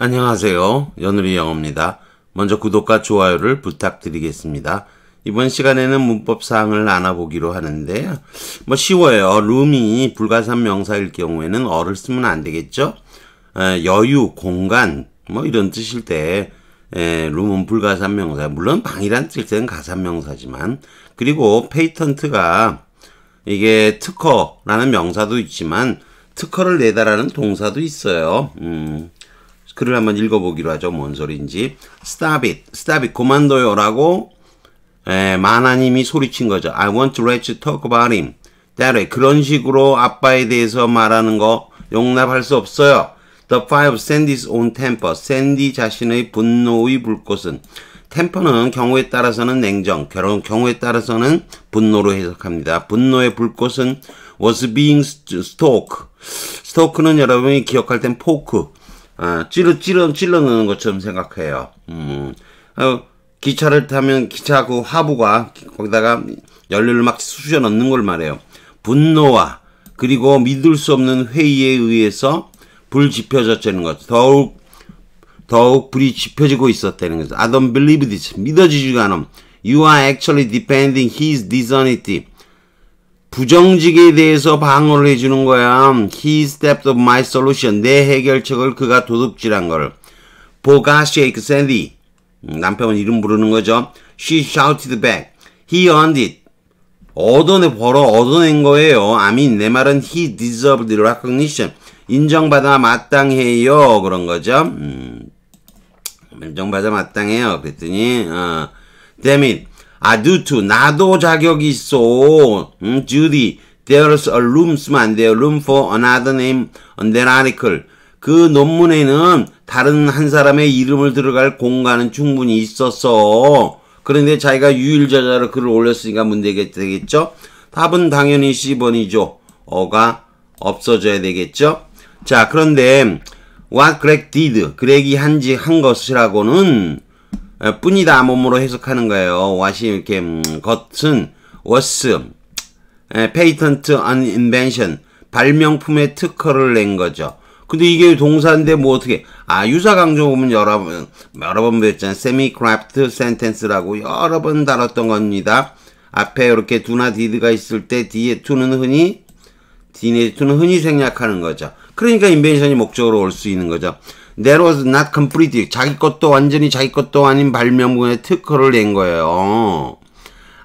안녕하세요. 연우리 영어입니다. 먼저 구독과 좋아요를 부탁드리겠습니다. 이번 시간에는 문법 사항을 나눠보기로 하는데요. 뭐 쉬워요. 룸이 불가산 명사일 경우에는 어를 쓰면 안 되겠죠? 여유, 공간 뭐 이런 뜻일 때 룸은 불가산 명사. 물론 방이란 뜻은 가산 명사지만 그리고 페이턴트가 이게 특허라는 명사도 있지만 특허를 내다라는 동사도 있어요. 음. 글을 한번 읽어보기로 하죠. 뭔 소리인지. Stop it. Stop it. 그만둬요. 라고 에, 마나님이 소리친 거죠. I want to let you talk about him. 딸의 그런 식으로 아빠에 대해서 말하는 거 용납할 수 없어요. The fire of Sandy's own temper. 샌디 자신의 분노의 불꽃은 템퍼는 경우에 따라서는 냉정, 결혼 경우에 따라서는 분노로 해석합니다. 분노의 불꽃은 was being stoked. 스토크는 여러분이 기억할 땐 포크, 아, 찔러 찔러 찔러 넣는 것처럼 생각해요. 음. 어, 기차를 타면 기차 그 화부가 거기다가 연료를 막 쑤셔 넣는 걸 말해요. 분노와 그리고 믿을 수 없는 회의에 의해서 불 지펴졌다는 거 더욱 더욱 불이 지펴지고 있었다는 거 I don't believe this. 믿어지지가 않음. You are actually defending his dishonesty. 부정직에 대해서 방어를 해주는 거야. He stepped up my solution. 내 해결책을 그가 도둑질한 걸. 보가 shake Sandy. 남편은 이름 부르는 거죠. She shouted back. He earned it. 얻어내 벌어 얻어낸 거예요. I mean 내 말은 he deserved recognition. 인정받아 마땅해요. 그런 거죠. 음, 인정받아 마땅해요. 그랬더니 어, damn it. 아, do to. 나도 자격이 있어. 음, Judy. There's a rooms만 안 돼요. Room for another name on that article. 그 논문에는 다른 한 사람의 이름을 들어갈 공간은 충분히 있었어. 그런데 자기가 유일저자로 글을 올렸으니까 문제가 되겠죠? 답은 당연히 1번이죠 어가 없어져야 되겠죠? 자, 그런데 what Greg did, 그렉이 한지 한 것이라고는 예, 뿐이다 몸으로 해석하는 거예요. w h 이렇게 음, 것은 was 예, patent a 발명품의 특허를 낸 거죠. 근데 이게 동사인데 뭐 어떻게 아 유사 강조 보면 여러 번 여러 번 배웠잖아요. semi craft 라고 여러 번 다뤘던 겁니다. 앞에 이렇게 두나 디드가 있을 때 뒤에 투는 흔히 디네이는 흔히 생략하는 거죠. 그러니까 인벤션이 목적으로 올 수 있는 거죠. That was n o 자기 것도 완전히 자기 것도 아닌 발명품의 특허를 낸 거예요.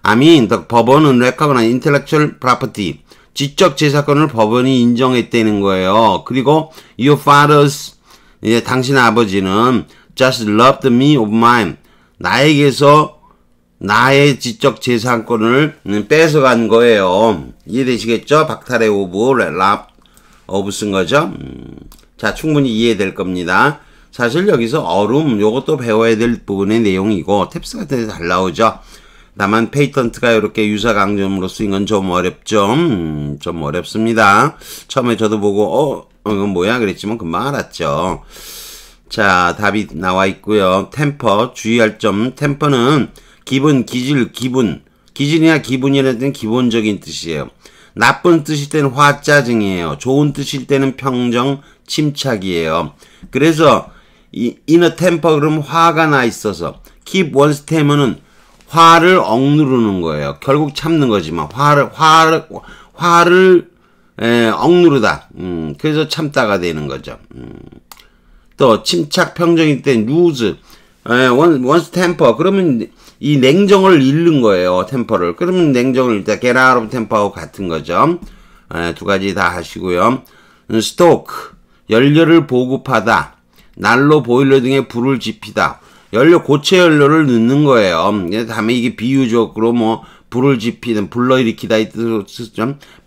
I mean, the 법원은 r e c o intellectual property. 지적 재산권을 법원이 인정했다는 거예요. 그리고 your father's 예, 당신 아버지는 just loved me of mine. 나에게서 나의 지적 재산권을 음, 뺏어간 거예요. 이해되시겠죠? 박탈의 오브 랍 오브 쓴 거죠? 음. 자, 충분히 이해될 겁니다. 사실 여기서 얼음 요것도 배워야 될 부분의 내용이고 탭스 같은 데서 잘 나오죠. 다만 페이턴트가 이렇게 유사 강점으로 쓰인 건 좀 어렵죠. 음, 좀 어렵습니다. 처음에 저도 보고 어 이건 뭐야 그랬지만 금방 알았죠. 자 답이 나와 있고요. 템퍼 주의할 점 템퍼는 기분 기질 기분 기질이나 기분이라는 기본적인 뜻이에요. 나쁜 뜻일 때는 화짜증이에요. 좋은 뜻일 때는 평정 침착이에요. 그래서 이 inner t e 화가 나 있어서 keep one s t 하면은 화를 억누르는 거예요. 결국 참는 거지만 화를 화를 화를 에, 억누르다. 음, 그래서 참다가 되는 거죠. 음. 또 침착 평정일 땐 lose 에, one, 그러면 이 냉정을 잃는 거예요. 템퍼를. 그러면 냉정을 일단 게라로 템퍼하고 같은 거죠. 에, 두 가지 다 하시고요. 스토크 음, 연료를 보급하다. 난로 보일러 등에 불을 지피다. 연료 고체 연료를 넣는 거예요. 예, 다음에 이게 비유적으로 뭐 불을 지피든 불러일으키다 이 뜻으로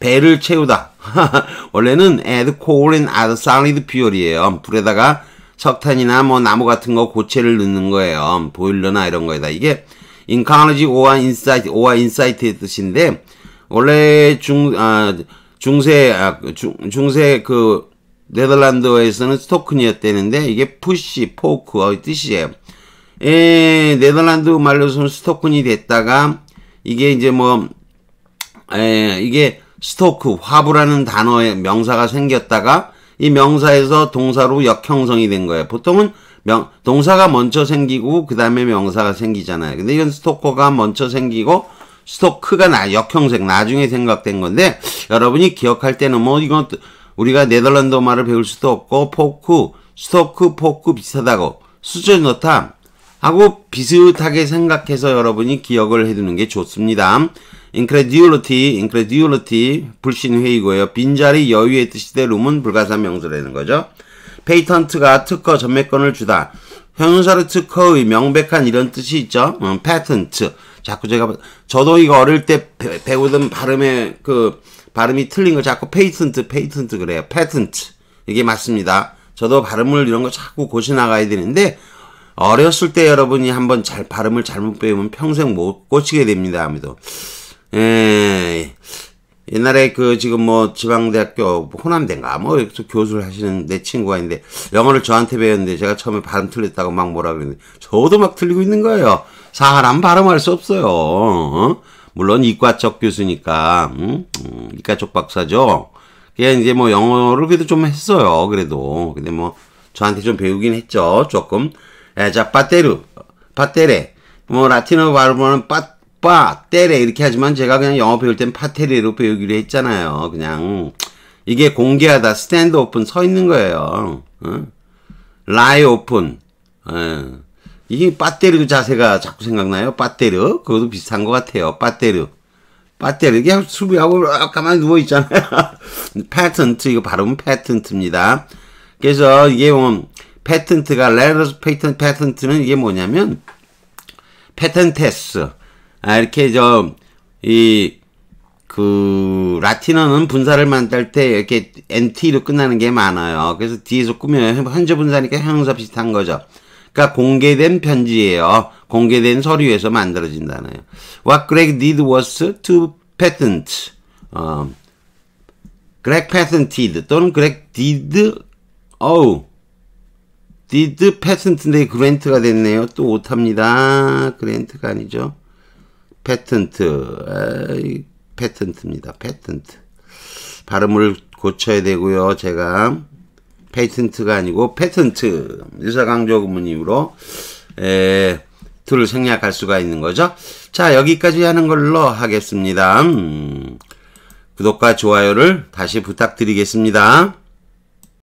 배를 채우다. 원래는 add coal and other solid fuel이에요. 불에다가 석탄이나 뭐 나무 같은 거 고체를 넣는 거예요. 보일러나 이런 거에다. 이게 인카노지 오와 인사이트 오와 인사이트의 뜻인데 원래 중 아, 중세 아, 그 중, 중세 그 네덜란드어에서는 스토큰이었대는데 이게 푸시, 포크의 뜻이에요. 에, 예, 네덜란드 말로서는 스토큰이 됐다가 이게 이제 뭐 에, 예, 이게 스토크, 화부라는 단어의 명사가 생겼다가 이 명사에서 동사로 역형성이 된 거예요. 보통은 명, 동사가 먼저 생기고 그 다음에 명사가 생기잖아요. 근데 이건 스토커가 먼저 생기고 스토크가 나, 역형색 나중에 생각된 건데 여러분이 기억할 때는 뭐 이건 우리가 네덜란드 말을 배울 수도 없고 포크, 스토크, 포크 비슷하다고 수준 넣다 하고 비슷하게 생각해서 여러분이 기억을 해두는 게 좋습니다. incredulity, incredulity, 불신회의고요. 빈자리 여유의 뜻이되 룸은 불가사 명사라는 거죠. 페이턴트가 특허 전매권을 주다. 형용사로 특허의 명백한 이런 뜻이 있죠. 어, 패턴트. 자꾸 제가 저도 이거 어릴 때 배, 배우던 발음의 그 발음이 틀린 걸 자꾸 페이튼트 페이튼트 그래요. 패튼트 이게 맞습니다. 저도 발음을 이런 거 자꾸 고시 나가야 되는데 어렸을 때 여러분이 한번 잘 발음을 잘못 배우면 평생 못 고치게 됩니다. 아무도 에 예. 옛날에 그 지금 뭐 지방대학교 호남대인가 뭐 교수를 하시는 내 친구가 있는데 영어를 저한테 배웠는데 제가 처음에 발음 틀렸다고 막 뭐라 그랬는데 저도 막 틀리고 있는 거예요. 사람 발음할 수 없어요. 어? 물론 이과적 교수니까 음? 음, 이과 쪽 박사죠. 그냥 이제 뭐 영어를 그래도 좀 했어요. 그래도 근데 뭐 저한테 좀 배우긴 했죠. 조금 에, 자빠떼르빠떼레뭐 라틴어 발음은 빠빠떼레 이렇게 하지만 제가 그냥 영어 배울 땐 파테레로 배우기로 했잖아요. 그냥 이게 공개하다 스탠드 오픈 서 있는 거예요. 어? 라이 오픈 에. 이게 빠떼르 자세가 자꾸 생각나요. 빠떼르 그것도 비슷한 것 같아요. 빠떼르 빠떼르 그냥 수비하고 가만히 누워 있잖아요. 패턴트 이거 발음 패턴트입니다. 그래서 이게 뭐 패턴트가 레러스 페이턴 패턴트는 이게 뭐냐면 패턴테스 아, 이렇게 저이그 라틴어는 분사를 만들 때 이렇게 nt로 끝나는 게 많아요. 그래서 뒤에서 꾸며요. 현재 분사니까 형용사 비슷한 거죠. 그러니까 공개된 편지예요. 공개된 서류에서 만들어진다는. What Greg did was to patent. 어, Greg patented 또는 Greg did oh did patent인데 그랜트가 됐네요. 또오타니다 그랜트가 아니죠. 패턴트 패턴트입니다. 패턴트 발음을 고쳐야 되고요. 제가 페이턴트가 아니고 패턴트 유사강조 문이므로 에, 둘을 생략할 수가 있는 거죠. 자 여기까지 하는 걸로 하겠습니다. 음, 구독과 좋아요를 다시 부탁드리겠습니다.